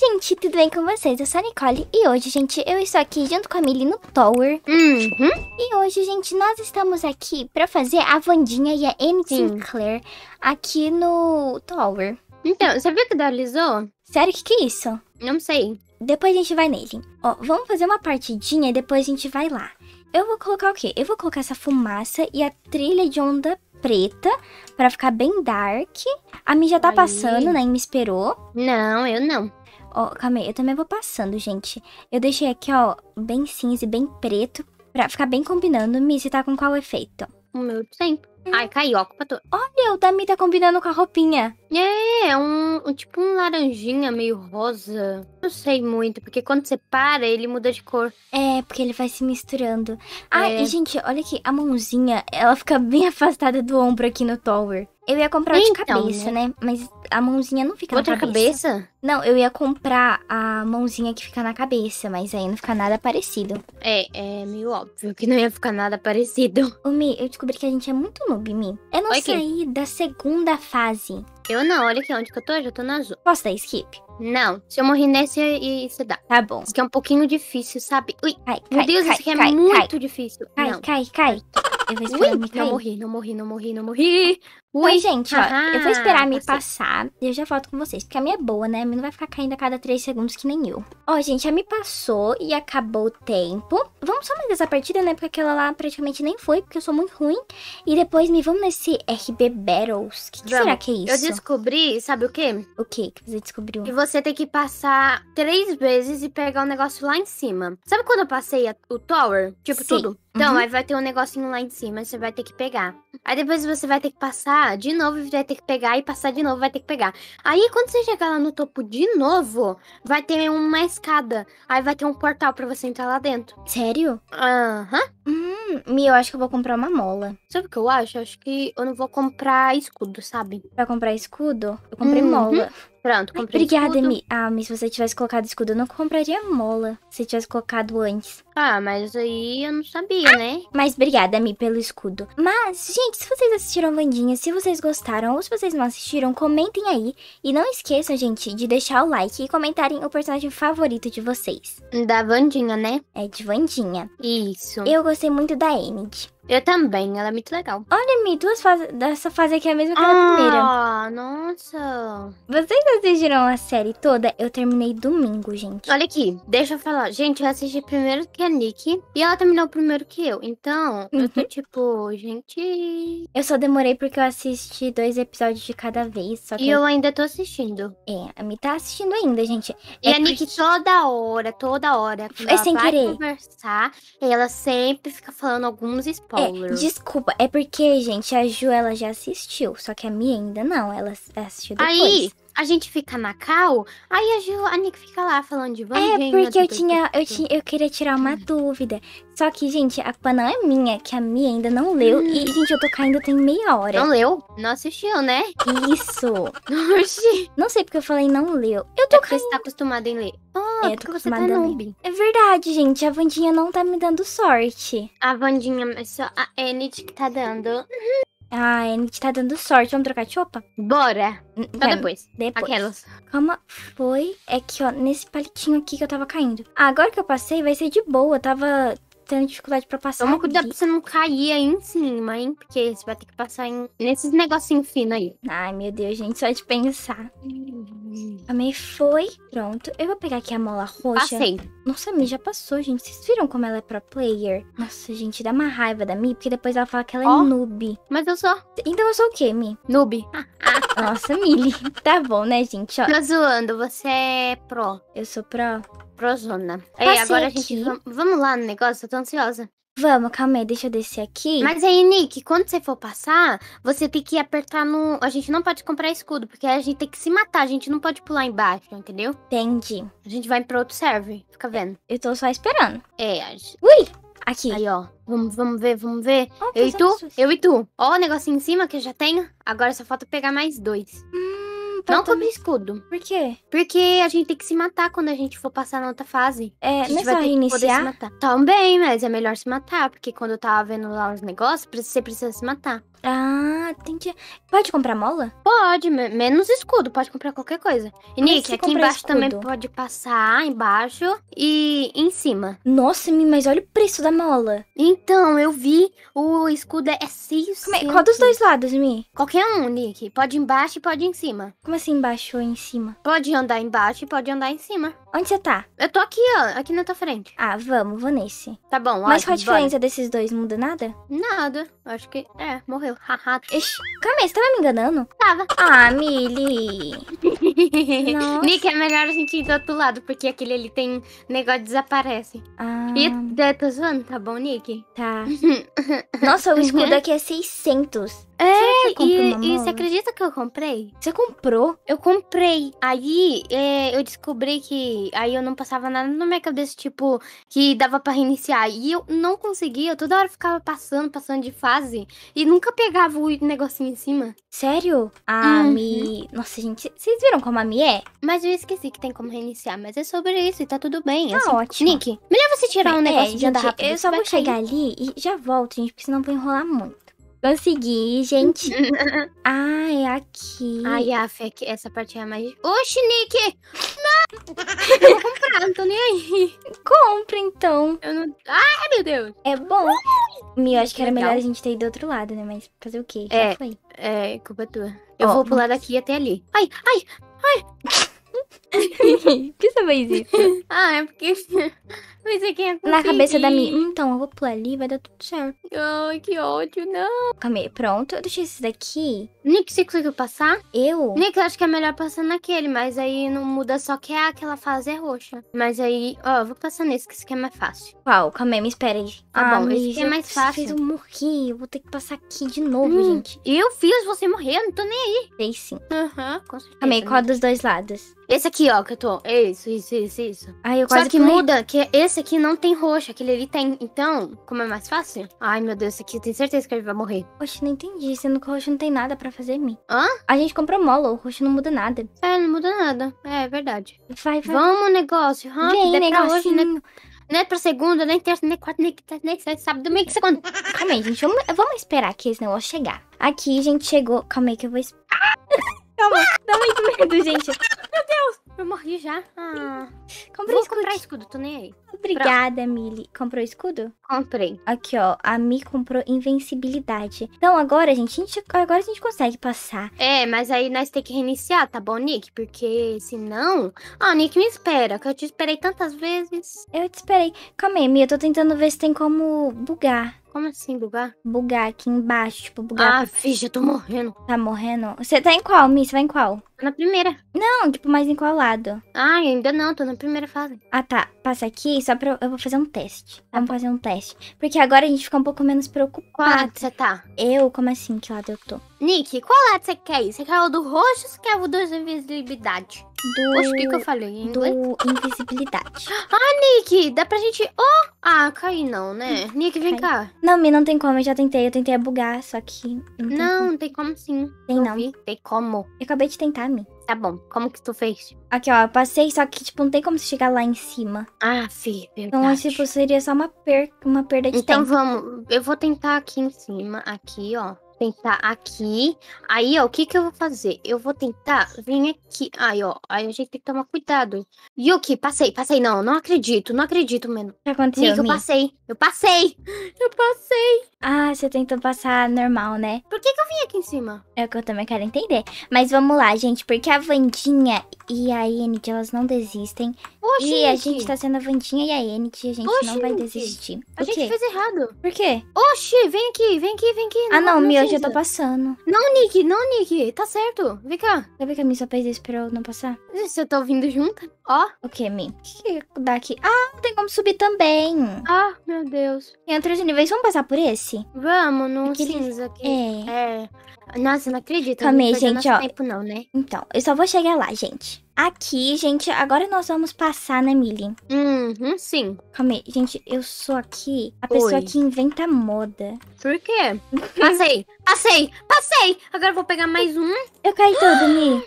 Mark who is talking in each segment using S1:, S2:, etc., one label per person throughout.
S1: gente, tudo bem com vocês? Eu sou a Nicole e hoje, gente, eu estou aqui junto com a Milly no Tower. Uhum. E hoje, gente, nós estamos aqui para fazer a Vandinha e a Amy Sim. Sinclair aqui no Tower. Então, sabia que deslizou? Sério, o que, que é isso? Não sei. Depois a gente vai nele. Ó, vamos fazer uma partidinha e depois a gente vai lá. Eu vou colocar o quê? Eu vou colocar essa fumaça e a trilha de onda preta para ficar bem dark. A Mi já tá Aí. passando, né? E me esperou. Não, eu não. Ó, calma aí, eu também vou passando, gente. Eu deixei aqui, ó, bem cinza e bem preto. Pra ficar bem combinando. Missy, tá com qual efeito? O meu sempre. Ai, caiu, ó, culpa toda. Olha, o Dami tá combinando com a roupinha. É, é, um, um tipo um laranjinha meio rosa. Não sei muito, porque quando você para, ele muda de cor. É, porque ele vai se misturando. Ah, é. e gente, olha aqui, a mãozinha, ela fica bem afastada do ombro aqui no tower. Eu ia comprar então, de cabeça, né? né? Mas a mãozinha não fica Outra na cabeça. cabeça. Não, eu ia comprar a mãozinha que fica na cabeça, mas aí não fica nada parecido. É, é meio óbvio que não ia ficar nada parecido. Ô, Mi, eu descobri que a gente é muito noob, Mi. Eu não Oi, saí que? da segunda fase. Eu não, olha aqui onde que eu tô, já tô na azul. Posso dar skip? Não. Se eu morrer nesse, e você dá. Tá bom. Isso aqui é um pouquinho difícil, sabe? Ui, cai, Meu Deus, cai, isso aqui é cai, é muito difícil. Cai, não. cai, cai. Eu vou esperar Ui, a Mika não morri, não morri, não morri, não tá, morri. Ui, gente, ó, ah, eu vou esperar me passar e eu já volto com vocês. Porque a minha é boa, né? A minha não vai ficar caindo a cada 3 segundos que nem eu. Ó, gente, a me passou e acabou o tempo. Vamos só mais essa partida, né? Porque aquela lá praticamente nem foi, porque eu sou muito ruim. E depois me vamos nesse RB Battles. O que, que será que é isso? Eu descobri, sabe o quê? O quê que você descobriu? Que você tem que passar três vezes e pegar o um negócio lá em cima. Sabe quando eu passei a, o tower? Tipo, Sim. tudo? Então, uhum. aí vai ter um negocinho lá em cima, você vai ter que pegar. Aí depois você vai ter que passar de novo, vai ter que pegar, e passar de novo, vai ter que pegar. Aí quando você chegar lá no topo de novo, vai ter uma escada. Aí vai ter um portal para você entrar lá dentro. Sério? Aham. Uhum. Hum, Mi, eu acho que eu vou comprar uma mola. Sabe o que eu acho? Eu acho que eu não vou comprar escudo, sabe? Pra comprar escudo? Eu comprei uhum. mola. Pronto, comprei Obrigada, escudo. Mi. Ah, Mi, se você tivesse colocado escudo, eu não compraria mola. Se tivesse colocado antes. Ah, mas aí eu não sabia, ah, né? Mas obrigada, Mi, pelo escudo. Mas, gente, se vocês assistiram Vandinha, se vocês gostaram ou se vocês não assistiram, comentem aí. E não esqueçam, gente, de deixar o like e comentarem o personagem favorito de vocês. Da Vandinha, né? É, de Vandinha. Isso. Eu gostei gostei muito da Enid. Eu também, ela é muito legal. Olha, Mi, duas fases dessa fase aqui é a mesma que ah, a primeira. Ah, nossa. Vocês assistiram a série toda? Eu terminei domingo, gente. Olha aqui, deixa eu falar. Gente, eu assisti primeiro que a Nick e ela terminou primeiro que eu. Então, uhum. eu tô uhum. tipo, gente. Eu só demorei porque eu assisti dois episódios de cada vez. Só que e eu... eu ainda tô assistindo. É, a Mi tá assistindo ainda, gente. E é a Nick porque... toda hora, toda hora. Quando ela sem vai querer. conversar, ela sempre fica falando alguns spoilers. É, desculpa, é porque, gente, a Ju ela já assistiu, só que a minha ainda não, ela assistiu depois. Aí, a gente fica na cal, aí a, Ju, a Nick fica lá falando de vamos É, porque eu tinha, eu tinha, eu queria tirar uma hum. dúvida. Só que, gente, a culpa não é minha, que a Mia ainda não leu. Hum. E, gente, eu tô caindo tem meia hora. Não leu? Não assistiu, né? Isso. Oxi. Não sei porque eu falei não leu. Eu é tô tá é caindo. Você tá acostumada em ler. Oh, é, eu tô acostumada tá a ler. É verdade, gente. A Vandinha não tá me dando sorte. A Vandinha, só a Enid que tá dando. Uhum. Ah, a gente tá dando sorte. Vamos trocar de roupa? Bora. Hum, então Só depois. Depois. Aquelas. Calma, foi. É que, ó, nesse palitinho aqui que eu tava caindo. Ah, agora que eu passei, vai ser de boa. Eu tava tendo dificuldade pra passar. Toma cuidado pra você não cair aí em cima, hein? Porque você vai ter que passar em... nesses negocinhos finos aí. Ai, meu Deus, gente, só de pensar. Amei, foi. Pronto. Eu vou pegar aqui a mola roxa. Passei. Nossa, a Mi já passou, gente. Vocês viram como ela é pro player? Nossa, gente, dá uma raiva da Mi, porque depois ela fala que ela oh, é noob. Mas eu sou. Então eu sou o quê, Mi? Noob. Ah, ah nossa, Mili. tá bom, né, gente? Ó. Tô zoando, você é pro. Eu sou pro? Prozona. Aí, agora aqui. a gente... Vamos lá no negócio, eu tô ansiosa. Vamos, calma aí, deixa eu descer aqui. Mas aí, Nick, quando você for passar, você tem que apertar no. A gente não pode comprar escudo, porque a gente tem que se matar, a gente não pode pular embaixo, entendeu? Entendi. A gente vai pro outro server, fica vendo. Eu tô só esperando. É, a gente... Ui! Aqui. Aí, ó. Vamos, vamos ver, vamos ver. Oh, eu e tu? Eu e tu. Ó, o negocinho em cima que eu já tenho. Agora só falta pegar mais dois. Hum não também. escudo. Por quê? Porque a gente tem que se matar quando a gente for passar na outra fase. É, a gente vai ter reiniciar? que se matar. Também, mas é melhor se matar, porque quando eu tava vendo lá os negócios, você precisa se matar. Ah, Pode comprar mola? Pode, menos escudo, pode comprar qualquer coisa. E Nick, aqui embaixo escudo? também pode passar, embaixo e em cima. Nossa, mas olha o preço da mola. Então, eu vi, o escudo é 6. é? Qual dos dois lados, Mi? Qualquer um, Nick. Pode embaixo e pode em cima. Como assim embaixo ou em cima? Pode andar embaixo e pode andar em cima. Onde você tá? Eu tô aqui, ó, aqui na tua frente. Ah, vamos, vou nesse. Tá bom, Mas qual a diferença bora. desses dois? Muda nada? Nada. Acho que... É, morreu. Haha. Ixi, calma aí, você tava me enganando? Tava. Ah, Mili. Nick, é melhor a gente ir do outro lado, porque aquele ali tem negócio desaparece. Ah. E eu é, zoando, tá bom, Nick? Tá. Nossa, o escudo é? aqui é 600. É, e, e acredita que eu comprei? Você comprou? Eu comprei. Aí é, eu descobri que aí eu não passava nada na minha cabeça, tipo, que dava para reiniciar. E eu não conseguia, toda hora ficava passando, passando de fase. E nunca pegava o negocinho em cima. Sério? A uhum. Mi. Nossa, gente, vocês viram como a Mi é? Mas eu esqueci que tem como reiniciar, mas é sobre isso e tá tudo bem. Tá é assim, ótimo. Nick, melhor você tirar um é, negócio é, de gente, andar rápido. Eu só vou cair. chegar ali e já volto, gente, porque senão vou enrolar muito. Consegui, gente. ah, é aqui. Ai, af, é essa parte é a mais. Oxi, Nick! Não! vou comprar, não tô nem aí. Compra, então. Eu não. Ai, meu Deus! É bom. Meu, acho que era melhor a gente ter ido do outro lado, né? Mas fazer o quê? Já é, foi. É, culpa tua. Eu oh, vou pular mas... daqui até ali. Ai, ai, ai! Por que você fez isso? ah, é porque. É é Na cabeça da minha. Então, eu vou pular ali vai dar tudo certo. Ai, que ódio, não. Calma aí, pronto. Eu deixei esse daqui. Nick, você conseguiu passar? Eu? Nick, eu acho que é melhor passar naquele, mas aí não muda só que é aquela fase é roxa. Mas aí, ó, eu vou passar nesse, que esse aqui é mais fácil. Qual? Calma aí, me espera aí. Tá ah, bom, esse aqui é mais fácil. Fez eu morri, eu vou ter que passar aqui de novo, hum, gente. Eu fiz você morrer, eu não tô nem aí. Fez sim. Aham, uhum, com certeza. Calma aí, né? qual dos dois lados? Esse aqui, ó, que eu tô. Isso, isso, isso, isso. Ai, eu quase Só que pulei. muda que esse esse aqui não tem roxo, aquele ali tem. Então, como é mais fácil? Ai, meu Deus, esse aqui eu tenho certeza que ele vai morrer. Oxe, não entendi, sendo que o roxo não tem nada pra fazer em mim. Hã? A gente comprou mola, o roxo não muda nada. É, não muda nada. É, é verdade. Vai, vai. Vamos, negócio. Rápido, Vem, é Não é pra segunda, nem terça, nem quarta, nem quinta, nem sexta, sábado, domingo, segunda. Calma aí, gente. Vamos, vamos esperar que esse negócio chegar. Aqui, gente, chegou. Calma aí que eu vou... Calma, dá muito medo, gente meu Deus! Eu morri já. Ah, comprei Vou escudo. comprar escudo, tô nem aí. Obrigada, Mili. Comprou escudo? Comprei. Aqui, ó. A Mi comprou invencibilidade. Então, agora, gente, a gente, agora a gente consegue passar. É, mas aí nós tem que reiniciar, tá bom, Nick? Porque senão... Ah, Nick, me espera, que eu te esperei tantas vezes. Eu te esperei. Calma aí, Mi. Eu tô tentando ver se tem como bugar. Como assim, bugar? Bugar aqui embaixo, tipo, bugar. Ah, pra... eu tô morrendo. Tá morrendo? Você tá em qual, Mi? Você vai em qual? na primeira. Não, tipo, mais em qual lado? Ah, ainda não, tô na primeira fase. Ah, tá. Passa aqui, só pra... Eu vou fazer um teste. Tá Vamos bom. fazer um teste. Porque agora a gente fica um pouco menos preocupado. Qual lado você tá? Eu? Como assim? Que lado eu tô? Nick, qual lado você quer ir? Você quer o do roxo ou você quer o do invisibilidade? Do... Poxa, o que, que eu falei Do invisibilidade. Ah, Nick, dá pra gente... Oh! Ah, cai não, né? Hum, Nick, vem Cai. cá. Não, me não tem como. Eu já tentei. Eu tentei bugar, só que... Não, tem não, como. tem como sim. Tem não. Vi. Tem como. Eu acabei de tentar, Tá bom, como que tu fez? Aqui, ó, eu passei, só que, tipo, não tem como chegar lá em cima. Ah, filha, então Então, tipo, seria só uma, per uma perda de então, tempo. Então, vamos, eu vou tentar aqui em cima, aqui, ó tentar aqui. Aí, ó, o que que eu vou fazer? Eu vou tentar vir aqui. Aí, ó, aí a gente tem que tomar cuidado. Yuki, passei, passei. Não, não acredito, não acredito, mano. O que aconteceu? Mico, eu passei, eu passei, eu passei. Ah, você tentou passar normal, né? Por que que eu vim aqui em cima? É o que eu também quero entender. Mas vamos lá, gente, porque a Vandinha e a Enid, elas não desistem Poxa, e a gente tá sendo a Vantinha e a Enid a gente não vai desistir. A o gente quê? fez errado. Por quê? Oxi, vem aqui, vem aqui, vem aqui. ah, não, não Mia, eu já tô passando. Não, Nick, não, Nick. Tá certo. Vem cá. Sabe que a Mi só fez isso pra eu não passar? Você tá ouvindo junto? Ó. O que, Mi? O que, dá aqui? Ah, não tem como subir também. Ah, meu Deus. Tem três níveis. Vamos passar por esse? Vamos, no Aquele... cinza aqui. É. é. Nossa, não acredito. Calma aí, gente, ó. Tempo, não, né? Então, eu só vou chegar lá, gente. Aqui, gente, agora nós vamos passar, né, Milly? Uhum, sim. Calma aí, gente, eu sou aqui a Oi. pessoa que inventa moda. Por quê? passei, passei, passei! Agora eu vou pegar mais um. Eu caí tudo, Mi.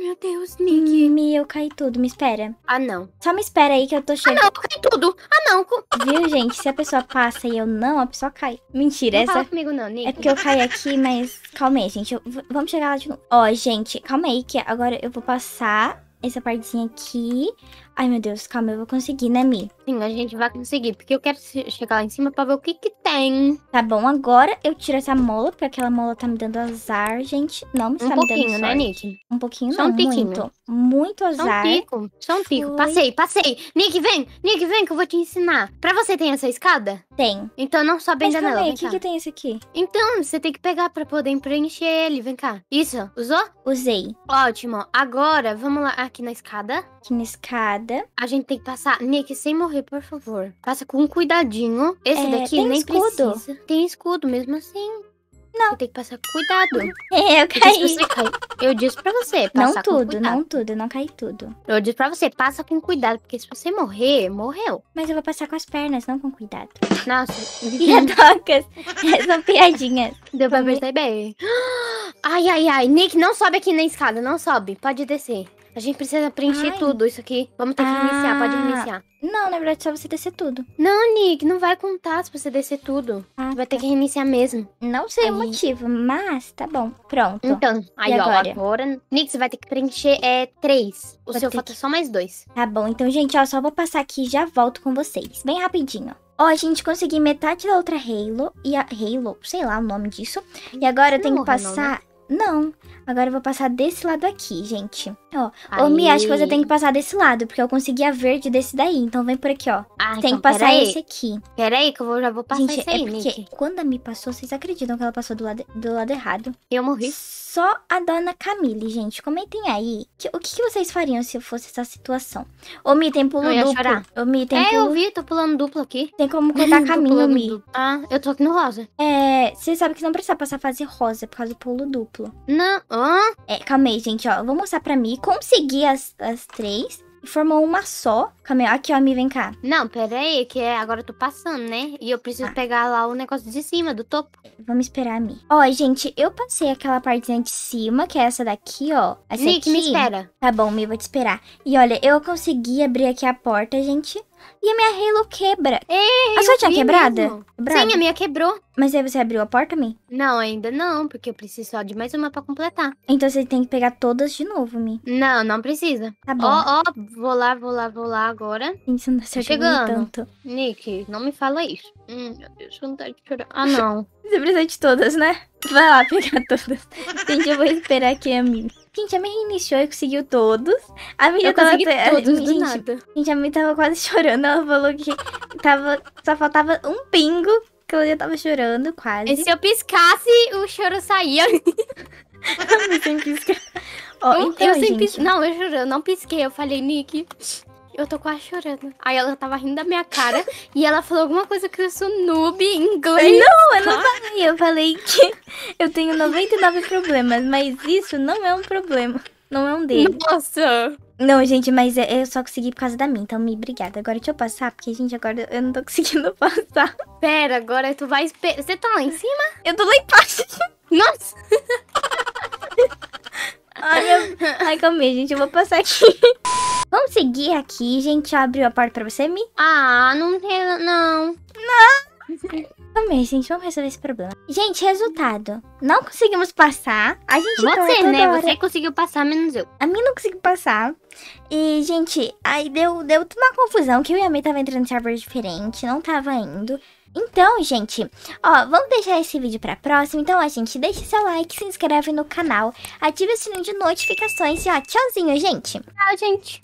S1: Meu Deus, Nick. Mi, eu caí tudo. Me espera. Ah, não. Só me espera aí que eu tô chegando. Ah, não, eu caí tudo. Ah, não. Viu, gente? Se a pessoa passa e eu não, a pessoa cai. Mentira, não essa... Fala comigo não, Nick. É porque eu caí aqui, mas... Calma aí, gente. Eu... Vamos chegar lá de novo. Ó, gente, calma aí que agora eu vou passar essa partezinha aqui. Ai, meu Deus, calma, eu vou conseguir, né, Mi? Sim, a gente vai conseguir, porque eu quero chegar lá em cima pra ver o que que tem. Tá bom, agora eu tiro essa mola, porque aquela mola tá me dando azar, gente. Não me um está me dando pouquinho, né, Nick? Um pouquinho, Só um tiquinho. muito. Muito azar. Só um pico, só um pico. Passei, passei. Nick, vem, Nick, vem que eu vou te ensinar. Pra você tem essa escada? Tem. Então não sobe ainda nela, o que que tem esse aqui? Então, você tem que pegar pra poder preencher ele, vem cá. Isso, usou? Usei. Ótimo, agora vamos lá aqui na escada aqui na escada. A gente tem que passar, Nick, sem morrer, por favor. Passa com cuidadinho. Esse é, daqui nem escudo. precisa. Tem escudo, mesmo assim. Não. Você tem que passar cuidado. É, eu caí. Eu disse, cai... eu disse pra você, passar não tudo, com cuidado. Não tudo, não caí tudo. Eu disse pra você, passa com cuidado, porque se você morrer, morreu. Mas eu vou passar com as pernas, não com cuidado. Nossa. Piadocas. São piadinhas. Deu pra perceber. Ai, ai, ai. Nick, não sobe aqui na escada, não sobe. Pode descer. A gente precisa preencher Ai. tudo isso aqui. Vamos ter que reiniciar, pode ah. reiniciar. Não, na verdade, só você descer tudo. Não, Nick, não vai contar se você descer tudo. Ah, vai ter tá. que reiniciar mesmo. Não sei aí. o motivo, mas tá bom. Pronto. Então, aí e ó, agora? Nick, você vai ter que preencher é, três. O vou seu falta que... só mais dois. Tá bom, então, gente, ó, só vou passar aqui e já volto com vocês. Bem rapidinho. Ó, a gente conseguiu metade da outra Halo e a Halo, sei lá o nome disso. E agora eu tenho que passar. Não, né? Não. Agora eu vou passar desse lado aqui, gente. Ó, Aí. ô Mi, acho que você tem que passar desse lado, porque eu consegui a verde desse daí. Então vem por aqui, ó. Ah, então, tem então, que passar esse aqui. Pera aí, que eu vou, já vou passar gente, esse é aí, é porque Nick. quando a Mi passou, vocês acreditam que ela passou do lado, do lado errado? Eu morri. Só a dona Camille, gente. Comentem aí que, o que, que, vocês fariam se fosse essa situação. Ô, Mi, tem pulo eu ia duplo. Chorar. Ô, Mi, tem é, pulo... eu vi, tô pulando duplo aqui. Tem como cortar caminho, Mi. Duplo. Ah, eu tô aqui no rosa. É, você sabe que não precisa passar fase rosa por causa do pulo duplo duplo. Não, hã? É, calma aí, gente, ó. vou mostrar pra mim. Consegui as, as três. Formou uma só. Calma aí, aqui, ó, Mi, vem cá. Não, pera aí, que é, agora eu tô passando, né? E eu preciso ah. pegar lá o negócio de cima, do topo. Vamos esperar a Mi. Ó, gente, eu passei aquela partezinha de cima, que é essa daqui, ó. Essa Nick, aqui. me espera. Tá bom, Mi, vou te esperar. E olha, eu consegui abrir aqui a porta, gente. E a minha Halo quebra. Ei, a sua tinha quebrada? Sim, a minha quebrou. Mas aí você abriu a porta, Mi? Não, ainda não, porque eu preciso só de mais uma pra completar. Então você tem que pegar todas de novo, Mi. Não, não precisa. Tá bom. Ó, oh, ó, oh, vou lá, vou lá, vou lá, agora. Isso não tá, tá chegando. Tanto. Nick, não me fala isso. Hum, meu Deus, vontade de chorar. Ah, não. Você precisa de todas, né? Vai lá pegar todas. Gente, eu vou esperar aqui a minha. Gente, a minha iniciou e conseguiu todos. A minha eu tava até... todos gente, do nada. Gente, a minha tava quase chorando. Ela falou que tava... só faltava um pingo. Que ela já tava chorando, quase. E se eu piscasse, o choro saía. sem piscar.
S2: Ó, oh, então, eu sem gente... Pis... Não,
S1: eu juro, eu não pisquei. Eu falei, Nick, eu tô quase chorando. Aí ela tava rindo da minha cara e ela falou alguma coisa que eu sou noob em inglês. Não, eu não tá? falei. Eu falei que eu tenho 99 problemas, mas isso não é um problema. Não é um deles. Nossa! Não, gente, mas é, eu só consegui por causa da minha, então me obrigada. Agora deixa eu passar, porque, gente, agora eu não tô conseguindo passar. Pera, agora tu vai... Você tá lá em cima? Eu tô lá embaixo. Nossa! Olha, ai, calma aí, gente, eu vou passar aqui. Vamos seguir aqui, gente. Abriu a porta pra você, Mi? Ah, não tem... Não. Não. Calma aí, gente. Vamos resolver esse problema. Gente, resultado. Não conseguimos passar. A gente então né? Você, né? Hora. Você conseguiu passar, menos eu. A mim não conseguiu passar. E, gente, aí deu, deu uma confusão que eu e a Mi tava entrando em server diferente. Não tava indo. Então, gente, ó, vamos deixar esse vídeo pra próxima. Então, a gente, deixa seu like, se inscreve no canal, ative o sininho de notificações e, ó, tchauzinho, gente. Tchau, gente.